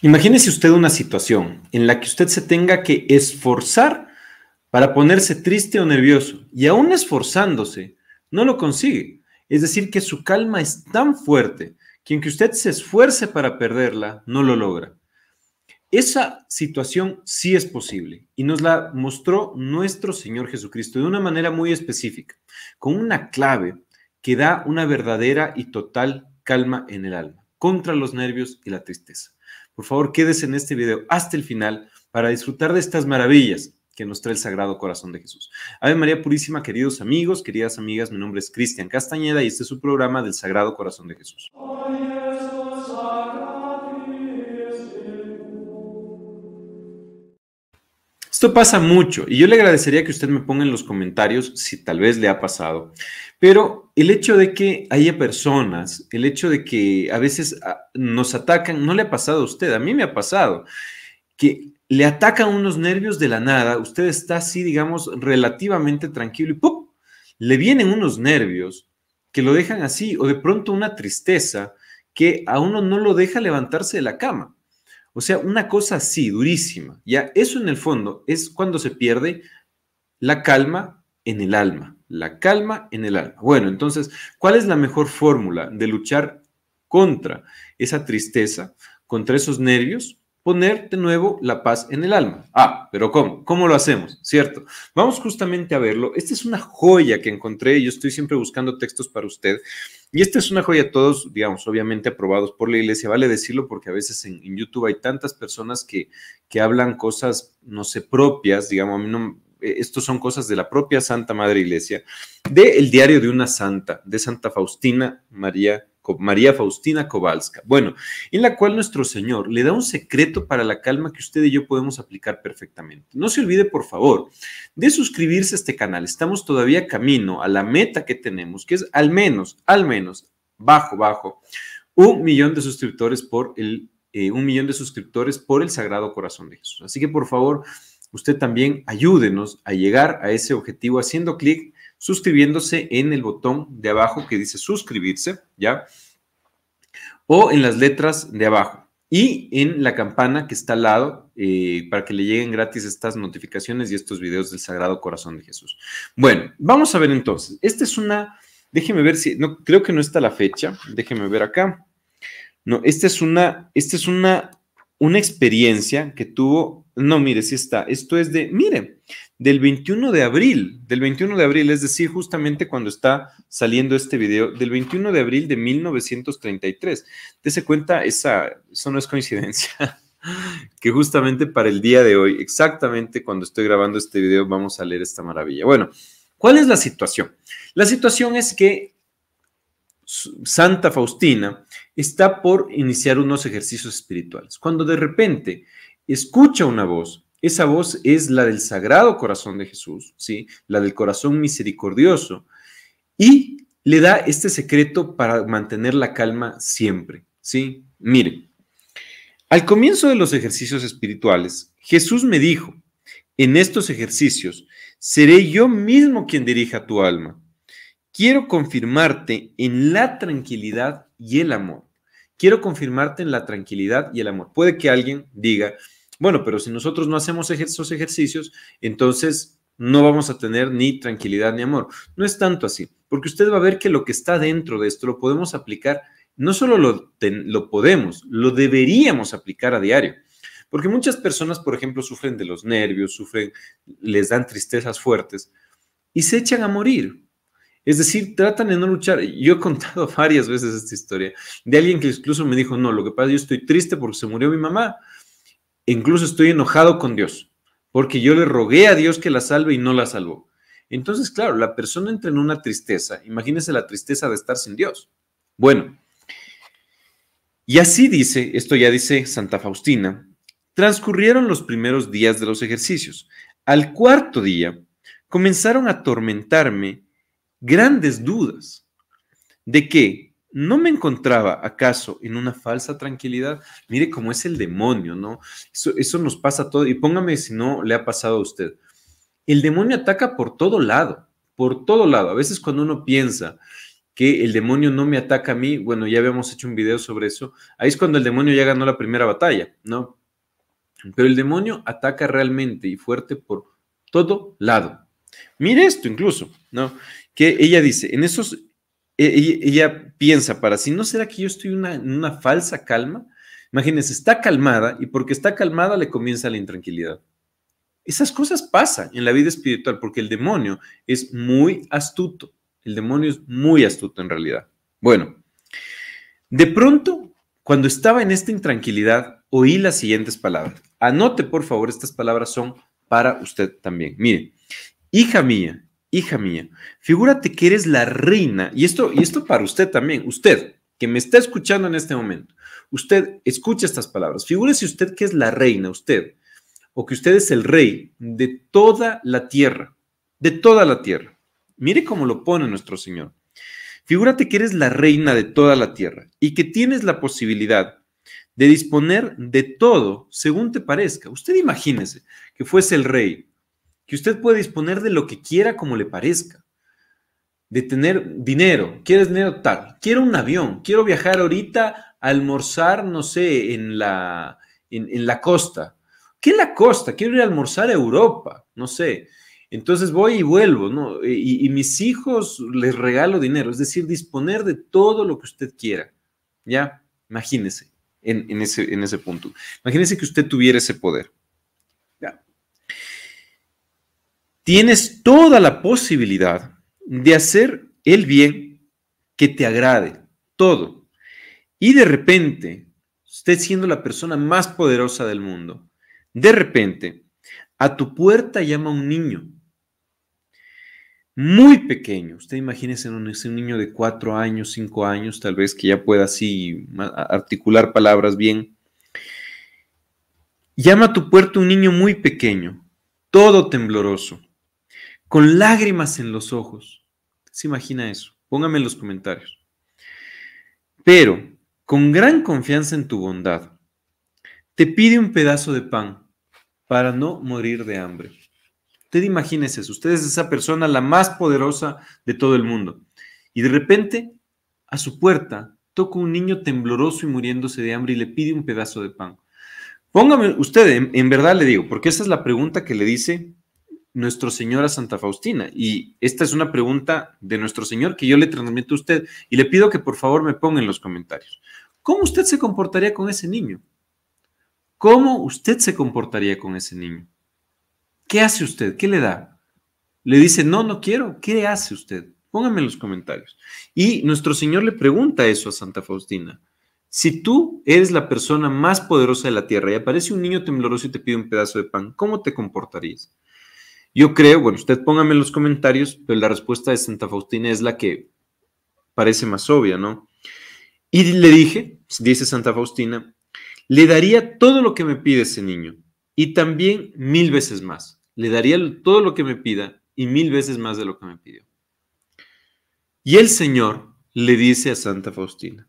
Imagínese usted una situación en la que usted se tenga que esforzar para ponerse triste o nervioso y aún esforzándose no lo consigue. Es decir, que su calma es tan fuerte que aunque usted se esfuerce para perderla, no lo logra. Esa situación sí es posible y nos la mostró nuestro Señor Jesucristo de una manera muy específica, con una clave que da una verdadera y total calma en el alma contra los nervios y la tristeza. Por favor, quédese en este video hasta el final para disfrutar de estas maravillas que nos trae el Sagrado Corazón de Jesús. Ave María Purísima, queridos amigos, queridas amigas, mi nombre es Cristian Castañeda y este es su programa del Sagrado Corazón de Jesús. Esto pasa mucho y yo le agradecería que usted me ponga en los comentarios si tal vez le ha pasado. Pero el hecho de que haya personas, el hecho de que a veces ah, nos atacan, no le ha pasado a usted, a mí me ha pasado, que le atacan unos nervios de la nada, usted está así, digamos, relativamente tranquilo y ¡pum! Le vienen unos nervios que lo dejan así o de pronto una tristeza que a uno no lo deja levantarse de la cama. O sea, una cosa así, durísima. Ya, eso en el fondo es cuando se pierde la calma en el alma. La calma en el alma. Bueno, entonces, ¿cuál es la mejor fórmula de luchar contra esa tristeza, contra esos nervios? poner de nuevo la paz en el alma. Ah, pero ¿cómo? ¿Cómo lo hacemos? ¿Cierto? Vamos justamente a verlo. Esta es una joya que encontré. Yo estoy siempre buscando textos para usted. Y esta es una joya, todos, digamos, obviamente aprobados por la iglesia. Vale decirlo porque a veces en, YouTube hay tantas personas que, que hablan cosas, no sé, propias. Digamos, a mí no, eh, estos son cosas de la propia Santa Madre Iglesia, del diario de una santa, de Santa Faustina María María Faustina Kowalska. Bueno, en la cual nuestro Señor le da un secreto para la calma que usted y yo podemos aplicar perfectamente. No se olvide, por favor, de suscribirse a este canal. Estamos todavía camino a la meta que tenemos, que es al menos, al menos, bajo, bajo, un millón de suscriptores por el, eh, un millón de suscriptores por el Sagrado Corazón de Jesús. Así que, por favor, usted también ayúdenos a llegar a ese objetivo haciendo clic suscribiéndose en el botón de abajo que dice suscribirse, ¿ya? o en las letras de abajo y en la campana que está al lado eh, para que le lleguen gratis estas notificaciones y estos videos del Sagrado Corazón de Jesús. Bueno, vamos a ver entonces. Esta es una, déjeme ver si, no, creo que no está la fecha, déjeme ver acá. No, esta es una, esta es una una experiencia que tuvo, no, mire, sí está, esto es de, mire, del 21 de abril, del 21 de abril, es decir, justamente cuando está saliendo este video, del 21 de abril de 1933. Dese cuenta, esa, eso no es coincidencia, que justamente para el día de hoy, exactamente cuando estoy grabando este video, vamos a leer esta maravilla. Bueno, ¿cuál es la situación? La situación es que Santa Faustina está por iniciar unos ejercicios espirituales. Cuando de repente escucha una voz, esa voz es la del Sagrado Corazón de Jesús, ¿sí? la del corazón misericordioso, y le da este secreto para mantener la calma siempre. ¿sí? Miren, al comienzo de los ejercicios espirituales, Jesús me dijo, en estos ejercicios seré yo mismo quien dirija tu alma Quiero confirmarte en la tranquilidad y el amor. Quiero confirmarte en la tranquilidad y el amor. Puede que alguien diga, bueno, pero si nosotros no hacemos esos ejercicios, entonces no vamos a tener ni tranquilidad ni amor. No es tanto así, porque usted va a ver que lo que está dentro de esto lo podemos aplicar, no solo lo, lo podemos, lo deberíamos aplicar a diario. Porque muchas personas, por ejemplo, sufren de los nervios, sufren, les dan tristezas fuertes y se echan a morir es decir, tratan de no luchar. Yo he contado varias veces esta historia de alguien que incluso me dijo, no, lo que pasa, es yo estoy triste porque se murió mi mamá. incluso estoy enojado con Dios, porque yo le rogué a Dios que la salve y no la salvó. Entonces, claro, la persona entra en una tristeza. Imagínense la tristeza de estar sin Dios. Bueno, y así dice, esto ya dice Santa Faustina, transcurrieron los primeros días de los ejercicios. Al cuarto día, comenzaron a atormentarme grandes dudas de que no me encontraba acaso en una falsa tranquilidad. Mire cómo es el demonio, ¿no? Eso, nos pasa todo. Y póngame si no le ha pasado a usted. El demonio ataca por todo lado, por todo lado. A veces cuando uno piensa que el demonio no me ataca a mí, bueno, ya habíamos hecho un video sobre eso, ahí es cuando el demonio ya ganó la primera batalla, ¿no? Pero el demonio ataca realmente y fuerte por todo lado. Mire esto incluso, ¿no? que ella dice, en esos, e, e, ella, piensa para si ¿no será que yo estoy en una falsa calma? Imagínense, está calmada y porque está calmada le comienza la intranquilidad. Esas cosas pasan en la vida espiritual porque el demonio es muy astuto. El demonio es muy astuto en realidad. Bueno, de pronto, cuando estaba en esta intranquilidad, oí las siguientes palabras. Anote, por favor, estas palabras son para usted también. Mire, hija mía, hija mía, figúrate que eres la reina, y esto, y esto para usted también, usted que me está escuchando en este momento, usted escucha estas palabras, figúrese usted que es la reina, usted, o que usted es el rey de toda la tierra, de toda la tierra. Mire cómo lo pone nuestro Señor. Figúrate que eres la reina de toda la tierra y que tienes la posibilidad de disponer de todo según te parezca. Usted imagínese que fuese el rey que usted puede disponer de lo que quiera como le parezca, de tener dinero, quieres dinero tal, quiero un avión, quiero viajar ahorita a almorzar, no sé, en la, en, la costa. ¿Qué es la costa? Quiero ir a almorzar a Europa, no sé. Entonces voy y vuelvo, ¿no? Y, mis hijos les regalo dinero, es decir, disponer de todo lo que usted quiera, ¿ya? Imagínese en, ese, en ese punto. Imagínese que usted tuviera ese poder. tienes toda la posibilidad de hacer el bien que te agrade, todo. Y de repente, usted siendo la persona más poderosa del mundo, de repente, a tu puerta llama un niño, muy pequeño. Usted imagínese un, un niño de cuatro años, cinco años, tal vez que ya pueda así articular palabras bien. Llama a tu puerta un niño muy pequeño, todo tembloroso con lágrimas en los ojos. ¿Se imagina eso? Póngame en los comentarios. Pero, con gran confianza en tu bondad, te pide un pedazo de pan para no morir de hambre. Usted imagínese eso, usted es esa persona la más poderosa de todo el mundo. Y de repente, a su puerta, toca un niño tembloroso y muriéndose de hambre y le pide un pedazo de pan. Póngame, usted, en, verdad le digo, porque esa es la pregunta que le dice nuestro Señor a Santa Faustina? Y esta es una pregunta de Nuestro Señor que yo le transmito a usted y le pido que por favor me ponga en los comentarios. ¿Cómo usted se comportaría con ese niño? ¿Cómo usted se comportaría con ese niño? ¿Qué hace usted? ¿Qué le da? ¿Le dice, no, no quiero? ¿Qué hace usted? Póngame en los comentarios. Y nuestro Señor le pregunta eso a Santa Faustina. Si tú eres la persona más poderosa de la tierra y aparece un niño tembloroso y te pide un pedazo de pan, ¿cómo te comportarías? Yo creo, bueno, usted póngame en los comentarios, pero la respuesta de Santa Faustina es la que parece más obvia, ¿no? Y le dije, dice Santa Faustina, le daría todo lo que me pide ese niño y también mil veces más. Le daría todo lo que me pida y mil veces más de lo que me pidió. Y el Señor le dice a Santa Faustina,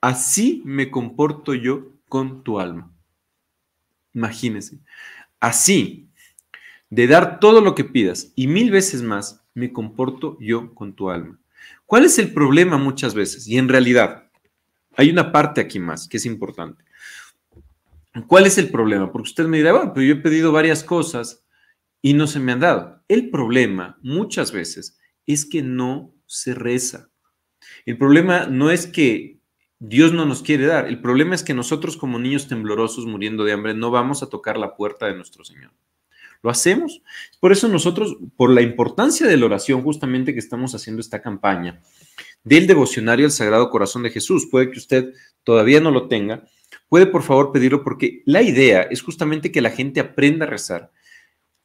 así me comporto yo con tu alma. Imagínese, así de dar todo lo que pidas y mil veces más me comporto yo con tu alma. ¿Cuál es el problema muchas veces? Y en realidad, hay una parte aquí más que es importante. ¿Cuál es el problema? Porque usted me dirá, bueno, pero yo he pedido varias cosas y no se me han dado. El problema muchas veces es que no se reza. El problema no es que Dios no nos quiere dar, el problema es que nosotros como niños temblorosos muriendo de hambre no vamos a tocar la puerta de nuestro Señor lo hacemos. Por eso nosotros, por la importancia de la oración, justamente que estamos haciendo esta campaña del devocionario al Sagrado Corazón de Jesús, puede que usted todavía no lo tenga, puede por favor pedirlo porque la idea es justamente que la gente aprenda a rezar,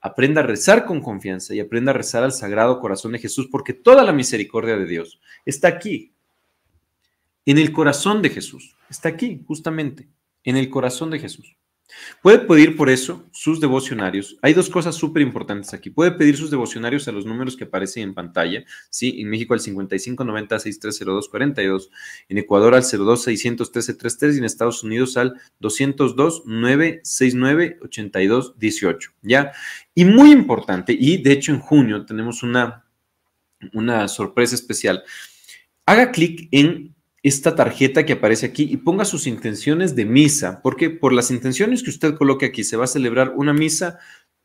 aprenda a rezar con confianza y aprenda a rezar al Sagrado Corazón de Jesús porque toda la misericordia de Dios está aquí, en el corazón de Jesús, está aquí justamente, en el corazón de Jesús. Puede pedir por eso sus devocionarios. Hay dos cosas súper importantes aquí. Puede pedir sus devocionarios a los números que aparecen en pantalla. Sí, en México al 5590-630242, en Ecuador al 0261333 y en Estados Unidos al 202-969-8218. ya Y muy importante, y de hecho en junio tenemos una, una sorpresa especial. Haga clic en esta tarjeta que aparece aquí y ponga sus intenciones de misa, porque por las intenciones que usted coloque aquí se va a celebrar una misa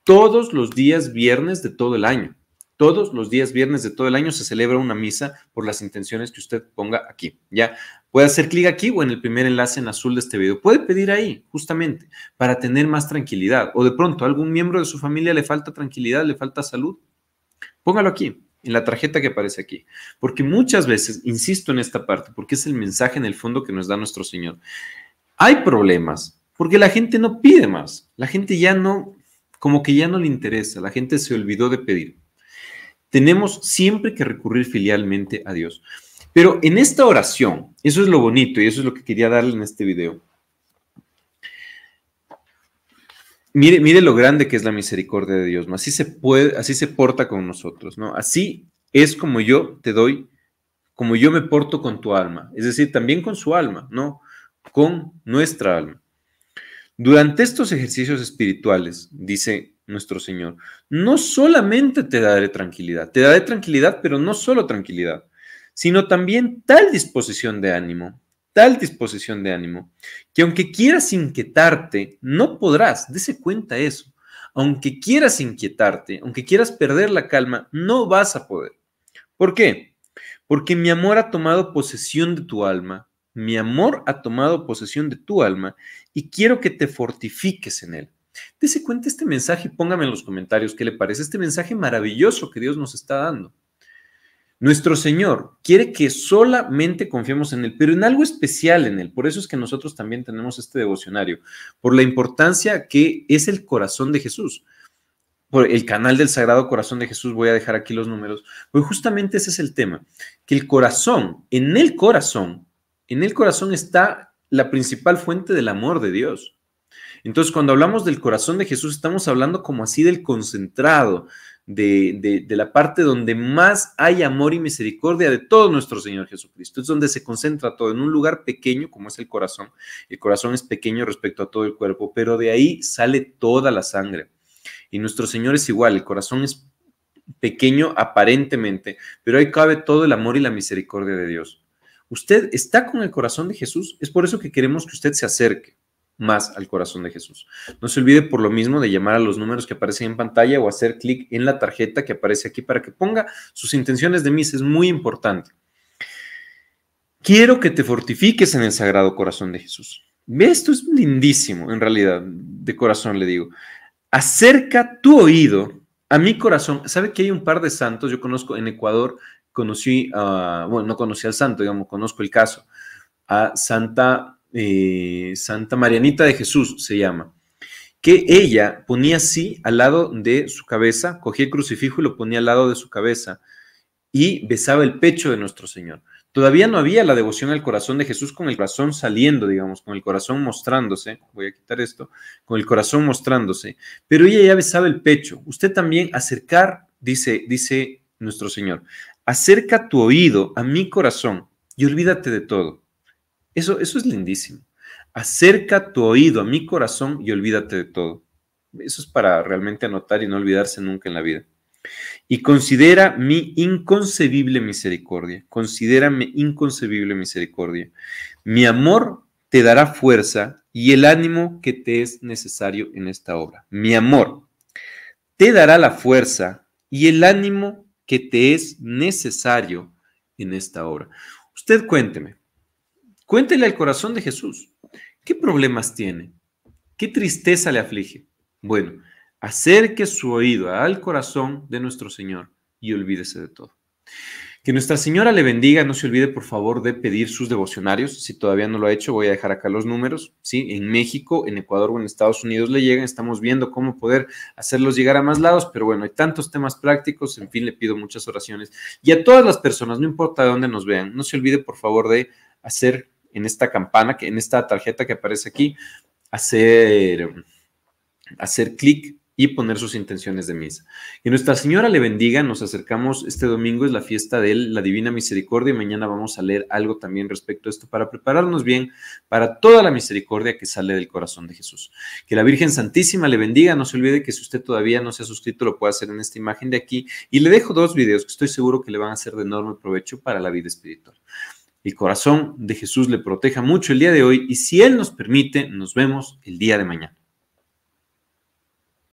todos los días viernes de todo el año. Todos los días viernes de todo el año se celebra una misa por las intenciones que usted ponga aquí. Ya puede hacer clic aquí o en el primer enlace en azul de este video. Puede pedir ahí, justamente, para tener más tranquilidad. O de pronto, algún miembro de su familia le falta tranquilidad, le falta salud. Póngalo aquí en la tarjeta que aparece aquí. Porque muchas veces, insisto en esta parte, porque es el mensaje en el fondo que nos da nuestro Señor. Hay problemas, porque la gente no pide más. La gente ya no, como que ya no le interesa, la gente se olvidó de pedir. Tenemos siempre que recurrir filialmente a Dios. Pero en esta oración, eso es lo bonito y eso es lo que quería darle en este video. Mire, lo grande que es la misericordia de Dios, ¿no? Así se puede, así se porta con nosotros, ¿no? Así es como yo te doy, como yo me porto con tu alma, es decir, también con su alma, ¿no? Con nuestra alma. Durante estos ejercicios espirituales, dice nuestro Señor, no solamente te daré tranquilidad, te daré tranquilidad, pero no solo tranquilidad, sino también tal disposición de ánimo tal disposición de ánimo que aunque quieras inquietarte, no podrás, dese cuenta eso. Aunque quieras inquietarte, aunque quieras perder la calma, no vas a poder. ¿Por qué? Porque mi amor ha tomado posesión de tu alma, mi amor ha tomado posesión de tu alma y quiero que te fortifiques en él. Dese cuenta este mensaje y póngame en los comentarios qué le parece este mensaje maravilloso que Dios nos está dando. Nuestro Señor quiere que solamente confiemos en Él, pero en algo especial en Él. Por eso es que nosotros también tenemos este devocionario, por la importancia que es el corazón de Jesús. Por el canal del Sagrado Corazón de Jesús, voy a dejar aquí los números, pues justamente ese es el tema, que el corazón, en el corazón, en el corazón está la principal fuente del amor de Dios. Entonces, cuando hablamos del corazón de Jesús, estamos hablando como así del concentrado, de, la parte donde más hay amor y misericordia de todo nuestro Señor Jesucristo. Es donde se concentra todo, en un lugar pequeño como es el corazón. El corazón es pequeño respecto a todo el cuerpo, pero de ahí sale toda la sangre. Y nuestro Señor es igual, el corazón es pequeño aparentemente, pero ahí cabe todo el amor y la misericordia de Dios. Usted está con el corazón de Jesús, es por eso que queremos que usted se acerque más al corazón de Jesús. No se olvide por lo mismo de llamar a los números que aparecen en pantalla o hacer clic en la tarjeta que aparece aquí para que ponga sus intenciones de misa. Es muy importante. Quiero que te fortifiques en el Sagrado Corazón de Jesús. Esto es lindísimo, en realidad, de corazón le digo. Acerca tu oído a mi corazón. ¿Sabe que hay un par de santos? Yo conozco en Ecuador, conocí, bueno, no conocí al santo, digamos, conozco el caso, a Santa eh, Santa Marianita de Jesús se llama, que ella ponía así al lado de su cabeza, cogía el crucifijo y lo ponía al lado de su cabeza y besaba el pecho de nuestro Señor. Todavía no había la devoción al corazón de Jesús con el corazón saliendo, digamos, con el corazón mostrándose, voy a quitar esto, con el corazón mostrándose, pero ella ya besaba el pecho. Usted también acercar, dice, dice nuestro Señor, acerca tu oído a mi corazón y olvídate de todo. Eso, es lindísimo. Acerca tu oído a mi corazón y olvídate de todo. Eso es para realmente anotar y no olvidarse nunca en la vida. Y considera mi inconcebible misericordia. Considérame inconcebible misericordia. Mi amor te dará fuerza y el ánimo que te es necesario en esta obra. Mi amor te dará la fuerza y el ánimo que te es necesario en esta obra. Usted cuénteme, Cuéntele al corazón de Jesús. ¿Qué problemas tiene? ¿Qué tristeza le aflige? Bueno, acerque su oído al corazón de nuestro Señor y olvídese de todo. Que Nuestra Señora le bendiga. No se olvide, por favor, de pedir sus devocionarios. Si todavía no lo ha hecho, voy a dejar acá los números. ¿sí? En México, en Ecuador o en Estados Unidos le llegan. Estamos viendo cómo poder hacerlos llegar a más lados. Pero bueno, hay tantos temas prácticos. En fin, le pido muchas oraciones. Y a todas las personas, no importa de dónde nos vean, no se olvide, por favor, de hacer en esta campana, que en esta tarjeta que aparece aquí, hacer, hacer clic y poner sus intenciones de misa. Que Nuestra Señora le bendiga, nos acercamos, este domingo es la fiesta de la Divina Misericordia y mañana vamos a leer algo también respecto a esto para prepararnos bien para toda la misericordia que sale del corazón de Jesús. Que la Virgen Santísima le bendiga, no se olvide que si usted todavía no se ha suscrito lo puede hacer en esta imagen de aquí y le dejo dos videos que estoy seguro que le van a ser de enorme provecho para la vida espiritual el corazón de Jesús le proteja mucho el día de hoy y si Él nos permite, nos vemos el día de mañana.